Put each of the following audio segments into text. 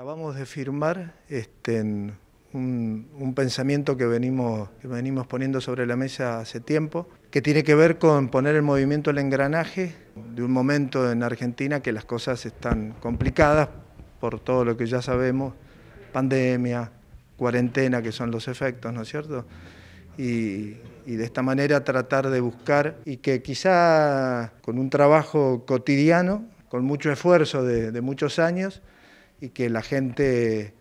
Acabamos de firmar este, un, pensamiento que venimos, venimos poniendo sobre la mesa hace tiempo, que tiene que ver con poner el movimiento el engranaje de un momento en Argentina que las cosas están complicadas por todo lo que ya sabemos, pandemia, cuarentena, que son los efectos, ¿no es cierto? Y, de esta manera tratar de buscar y que quizá con un trabajo cotidiano, con mucho esfuerzo de muchos años, y que la gente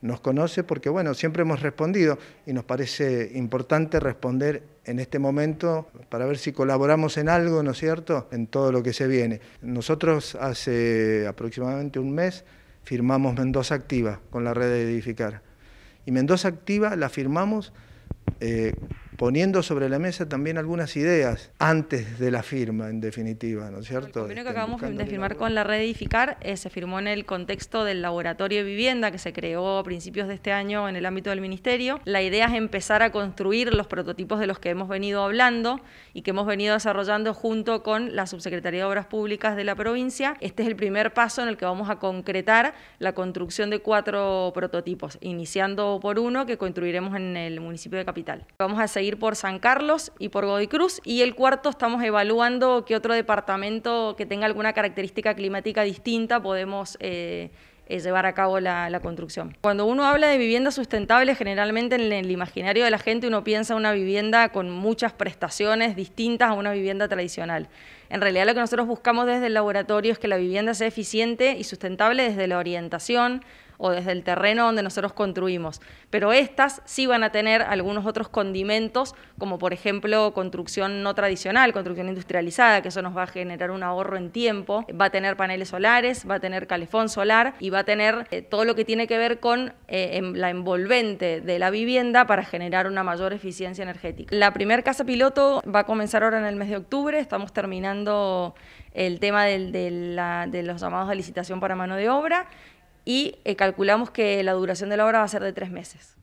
nos conoce porque, bueno, siempre hemos respondido y nos parece importante responder en este momento para ver si colaboramos en algo, ¿no es cierto?, en todo lo que se viene. Nosotros hace aproximadamente un mes firmamos Mendoza Activa con la red de Edificar. Y Mendoza Activa la firmamos eh, poniendo sobre la mesa también algunas ideas antes de la firma, en definitiva, ¿no es cierto? El convenio que este, acabamos de firmar con la red Edificar eh, se firmó en el contexto del laboratorio de vivienda que se creó a principios de este año en el ámbito del Ministerio. La idea es empezar a construir los prototipos de los que hemos venido hablando y que hemos venido desarrollando junto con la Subsecretaría de Obras Públicas de la provincia. Este es el primer paso en el que vamos a concretar la construcción de cuatro prototipos, iniciando por uno que construiremos en el municipio de Capital. Vamos a seguir ir por San Carlos y por Godoy Cruz. Y el cuarto estamos evaluando qué otro departamento que tenga alguna característica climática distinta podemos eh, eh, llevar a cabo la, la, construcción. Cuando uno habla de vivienda sustentable, generalmente en el imaginario de la gente uno piensa una vivienda con muchas prestaciones distintas a una vivienda tradicional. En realidad lo que nosotros buscamos desde el laboratorio es que la vivienda sea eficiente y sustentable desde la orientación, o desde el terreno donde nosotros construimos. Pero estas sí van a tener algunos otros condimentos, como por ejemplo construcción no tradicional, construcción industrializada, que eso nos va a generar un ahorro en tiempo, va a tener paneles solares, va a tener calefón solar y va a tener eh, todo lo que tiene que ver con eh, em, la envolvente de la vivienda para generar una mayor eficiencia energética. La primera casa piloto va a comenzar ahora en el mes de octubre, estamos terminando el tema de, los llamados de licitación para mano de obra y eh, calculamos que la duración de la obra va a ser de tres meses.